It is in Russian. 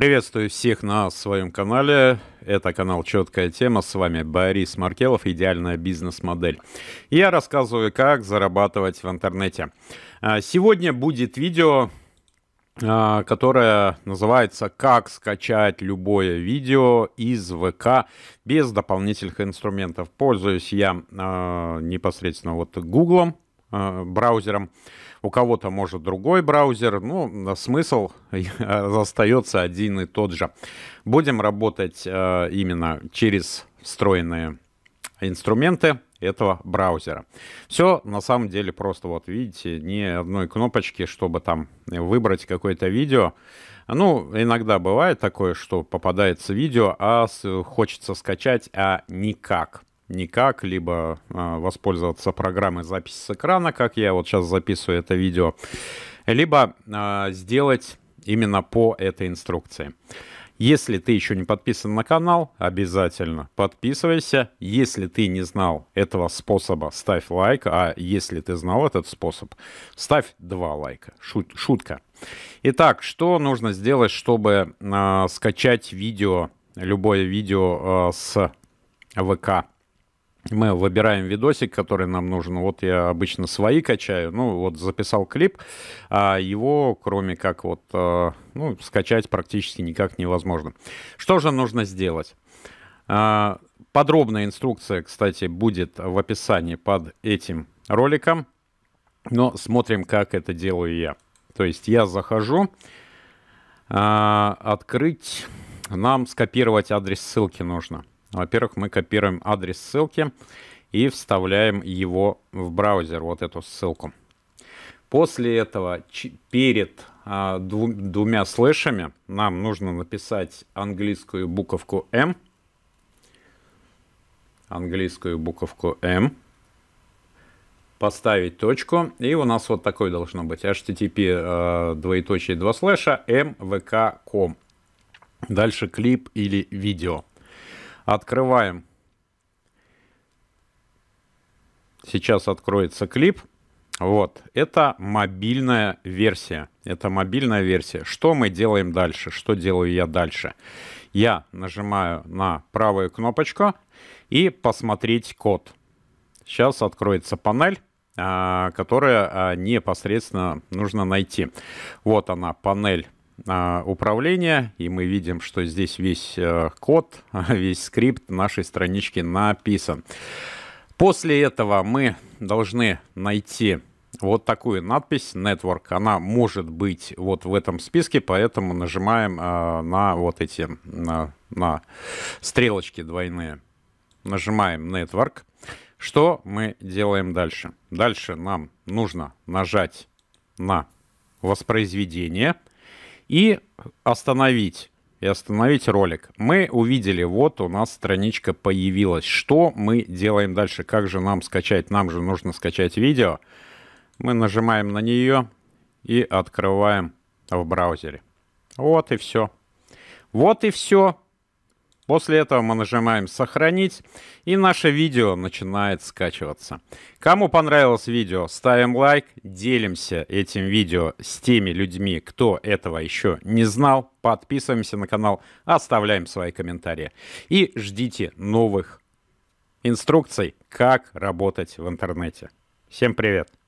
Приветствую всех на своем канале. Это канал «Четкая тема». С вами Борис Маркелов, «Идеальная бизнес-модель». Я рассказываю, как зарабатывать в интернете. А, сегодня будет видео, а, которое называется «Как скачать любое видео из ВК без дополнительных инструментов». Пользуюсь я а, непосредственно вот Гуглом. Э, браузером, у кого-то может другой браузер, но ну, э, смысл остается один и тот же. Будем работать э, именно через встроенные инструменты этого браузера. Все на самом деле просто, вот видите, ни одной кнопочки, чтобы там выбрать какое-то видео. Ну, иногда бывает такое, что попадается видео, а хочется скачать, а никак никак, либо э, воспользоваться программой записи с экрана, как я вот сейчас записываю это видео, либо э, сделать именно по этой инструкции. Если ты еще не подписан на канал, обязательно подписывайся. Если ты не знал этого способа, ставь лайк. А если ты знал этот способ, ставь два лайка. Шут, шутка. Итак, что нужно сделать, чтобы э, скачать видео, любое видео э, с ВК мы выбираем видосик, который нам нужен. Вот я обычно свои качаю. Ну, вот записал клип, а его, кроме как вот, э, ну, скачать практически никак невозможно. Что же нужно сделать? А, подробная инструкция, кстати, будет в описании под этим роликом. Но смотрим, как это делаю я. То есть я захожу, а, открыть, нам скопировать адрес ссылки нужно. Во-первых, мы копируем адрес ссылки и вставляем его в браузер, вот эту ссылку. После этого, перед а, дву двумя слэшами, нам нужно написать английскую буковку «М», английскую буковку «М», поставить точку, и у нас вот такой должно быть http э, а, двоеточие два слэша mvk.com. Эм Дальше клип или видео. Открываем. Сейчас откроется клип. Вот, это мобильная версия. Это мобильная версия. Что мы делаем дальше? Что делаю я дальше? Я нажимаю на правую кнопочку и посмотреть код. Сейчас откроется панель а, которая а, непосредственно нужно найти. Вот она, панель а, управления, и мы видим, что здесь весь э, код, весь скрипт нашей странички написан. После этого мы должны найти вот такую надпись Network. Она может быть вот в этом списке, поэтому нажимаем э, на вот эти на, на стрелочки двойные. Нажимаем Network. Что мы делаем дальше? Дальше нам нужно нажать на воспроизведение – и остановить. И остановить ролик. Мы увидели, вот у нас страничка появилась. Что мы делаем дальше? Как же нам скачать? Нам же нужно скачать видео. Мы нажимаем на нее и открываем в браузере. Вот и все. Вот и все. После этого мы нажимаем «Сохранить», и наше видео начинает скачиваться. Кому понравилось видео, ставим лайк, делимся этим видео с теми людьми, кто этого еще не знал, подписываемся на канал, оставляем свои комментарии и ждите новых инструкций, как работать в интернете. Всем привет!